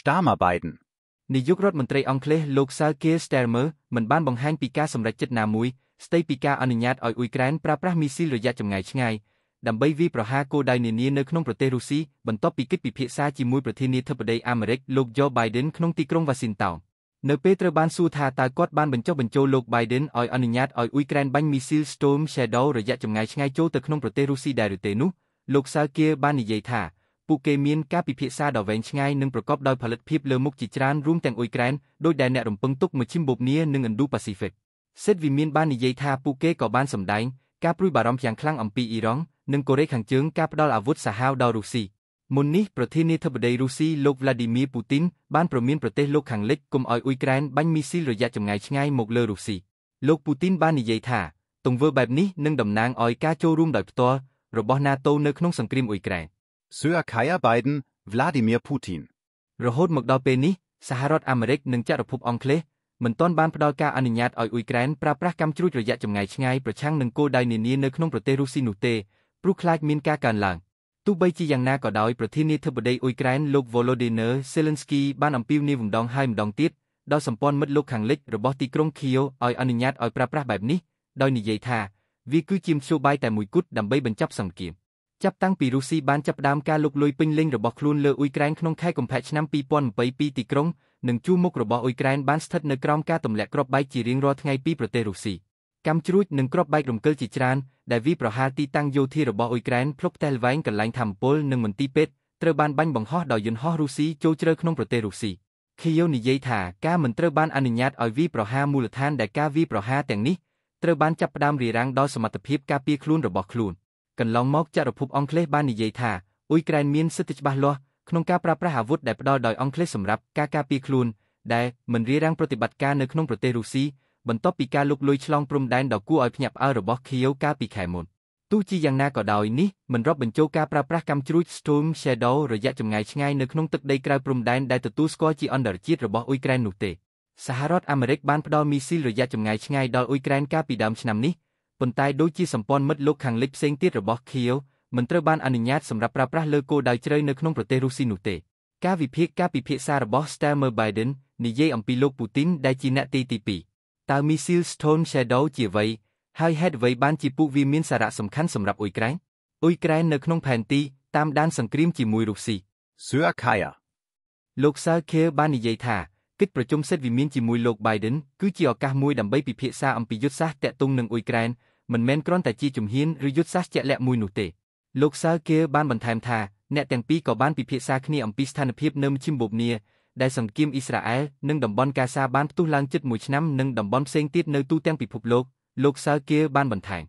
Starmer Biden នាយករដ្ឋមន្ត្រីអង់គ្លេសលោក Sir Keir Starmer មិនបានបង្ហាញពីការសម្រេចចិត្តណាមួយស្ដីពីការអនុញ្ញាតឲ្យអ៊ុយក្រែនប្រើប្រាស់មីស៊ីលរយៈចម្ងាយឆ្ងាយដើម្បីវាយប្រហារគោលដៅនានានៅក្នុងប្រទេសរុស្ស៊ីបន្ទាប់ពីកិច្ចពិភាក្សាជាមួយប្រធានាធិបតីអាមេរិកលោក Joe Biden ក្នុងទីក្រុង Washington នៅពេលត្រូវបានសួរថាតើគាត់បានបញ្ចុះបញ្ចូលលោក Biden ឲ្យអនុញ្ញាតឲ្យអ៊ុយក្រែនបាញ់មីស៊ីល Storm Shadow រយៈចម្ងាយឆ្ងាយចូលទៅក្នុងប្រទេសរុស្ស៊ីដែរឬទេនោះលោក Sir Keir បាននិយាយថាពួកគេមានការពិភាក្សាដ៏វែងឆ្ងាយនិងប្រកបដោយផលិតភាពលើមុខជាច្រើនរួមទាំងអ៊ុយក្រែនដោយដែលអ្នករំពឹងទុកមួយឈីមបូពនីនិងឥណ្ឌូ-ប៉ាស៊ីហ្វិកសេតវិមានបាននិយាយថាពួកគេក៏បានសម្ដែងការព្រួយបារម្ភយ៉ាងខ្លាំងអំពីអ៊ីរ៉ង់និងកូរ៉េខាងជើងការផ្ដល់អាវុធសាហាវដល់រុស្ស៊ីមុននេះប្រធានាធិបតីរុស្ស៊ីលោក Vladimir Putin បានប្រមានប្រទេសលោកខាងលិចកុំឲ្យអ៊ុយក្រែនបាញ់មីស៊ីលរយៈចម្ងាយឆ្ងាយមកលើរុស្ស៊ីលោក Putin បាននិយាយថាទង្វើបែបនេះនឹងតំណាងឲ្យការចូលរួមដោយផ្ទាល់របស់ NATO នៅក្នុងសង្គ្រាមអ៊ុយក្រែន Suakaya Biden Vladimir Putin រហូតមកដល់ពេលនេះសហរដ្ឋអាមេរិកនិងចក្រភពអង់គ្លេសមិនទាន់បានផ្ដល់ការអនុញ្ញាតឲ្យអ៊ុយក្រែនប្រើប្រាស់កម្មជ្រួចរយៈចម្ងាយឆ្ងាយប្រឆាំងនឹងគោលដៅនានានៅក្នុងប្រទេសរុស្ស៊ីនោះទេព្រោះខ្លាចមានការកើនឡើងទោះបីជាយ៉ាងណាក៏ដោយប្រធានាធិបតីអ៊ុយក្រែនលោក Volodymyr Zelensky បានអំពាវនាវម្ដងហើយម្ដងទៀតដល់សម្ព័ន្ធមិត្តលោកខាងលិចរបស់ទីក្រុង Kyiv ឲ្យអនុញ្ញាតឲ្យប្រើប្រាស់បែបនេះដោយនិយាយថាវាគឺជាមធ្យោបាយតែមួយគត់ដើម្បីបញ្ចប់សង្គ្រាម។ចាប់តាំងពីរុស្ស៊ីបានចាប់ផ្ដើមការលុកលុយពេញលេញរបស់ខ្លួនលើអ៊ុយក្រែនក្នុងខែកុម្ភៈឆ្នាំ2022ទីក្រុងនិងជួរមុខរបស់អ៊ុយក្រែនបានស្ថិតនៅក្រោមការទម្លាក់គ្រាប់បែកជារៀងរាល់ថ្ងៃពីប្រទេសរុស្ស៊ីកម្មជ្រួចនិងគ្រាប់បែករំកិលជាច្រើនដែលវាប្រហារទីតាំងយោធារបស់អ៊ុយក្រែនភ្លុកផ្ទះល្វែងកន្លែងធម្មពលនិងមន្ទីរពេទ្យត្រូវបានបាញ់បង្ហោះដោយយន្តហោះរុស្ស៊ីចូលជ្រៅក្នុងប្រទេសរុស្ស៊ីខៀវនិយាយថាការមិនត្រូវបានអនុញ្ញាតឲ្យវាប្រហារមូលដ្ឋានដែលការវាប្រហារទាំងនេះត្រូវបានចាប់ផ្ដើមរារាំងដល់សមត្ថភាពការពារខ្លួនរបស់ខ្លួនកន្លងមកចក្រភពអង់គ្លេសបាននិយាយថាអ៊ុយក្រែនមានសិទ្ធិច្បាស់លាស់ក្នុងការប្រើប្រាស់អាវុធដែលផ្ដល់ដោយអង់គ្លេសសម្រាប់ការការពារខ្លួនដែលមិនរារាំងប្រតិបត្តិការនៅក្នុងប្រទេសរុស្ស៊ីបន្ទាប់ពីការលុកលុយឆ្លងព្រំដែនដ៏គួរឲ្យភ្ញាក់ផ្អើលរបស់ខៀវកាលពីខែមុនទោះជាយ៉ាងណាក៏ដោយនេះមិនរាប់បញ្ចូលការប្រើប្រាស់កាំជ្រួច Storm Shadow រយៈចម្ងាយឆ្ងាយនៅក្នុងទឹកដីក្រៅព្រំដែនដែល ទទួលស្គាល់ជាអន្តរជាតិរបស់អ៊ុយក្រែននោះទេសហរដ្ឋអាមេរិកបានផ្ដល់មីស៊ីលរយៈចម្ងាយឆ្ងាយដល់អ៊ុយក្រែនកាលពីដើមឆ្នាំនេះប៉ុន្តែដូចជាសម្ព័ន្ធមិត្តលោកខាងលិចផ្សេងទៀតរបស់ខៀវមិនត្រូវបានអនុញ្ញាតសម្រាប់ប្រើប្រាស់លើគោលដៅជ្រៅនៅក្នុងប្រទេសរុស្ស៊ីនោះទេការវិភាគការពិភាក្សារបស់ Stammer Biden និយាយអំពីលោកពូទីនដែលជាអ្នកទីទី2តើ Missile Stone Shadow ជាអ្វីហើយហេតុអ្វីបានជាពួកវាមានសារៈសំខាន់សម្រាប់អ៊ុយក្រែនអ៊ុយក្រែននៅក្នុង ផែនទីតាមដានសង្គ្រាមជាមួយរុស្ស៊ី Suakaya លោកសើខៀបាននិយាយថាកិច្ចប្រជុំសិទ្ធិវិមាន ជាមួយលោក Biden គឺជាឱកាសមួយដើម្បីពិភាក្សាអំពីយុទ្ធសាស្ត្រតាក់ទងនឹងអ៊ុយក្រែនមិនមែនគ្រាន់តែជាជំហានឬយុទ្ធសាស្ត្រជាក់លាក់មួយនោះទេលោកសើគៀបានបន្ថែមថាអ្នកទាំងពីរក៏បានពិភាក្សាគ្នាអំពីស្ថានភាពនៅមជ្ឈិមបូព៌នាដែលសង្គ្រាមអ៊ីស្រាអែលនិងតំបន់កាសាបានផ្ទុះឡើងជិតមួយឆ្នាំនិងតំបន់ផ្សេងទៀតនៅទូទាំងពិភពលោកលោកសើគៀបានបន្ថែម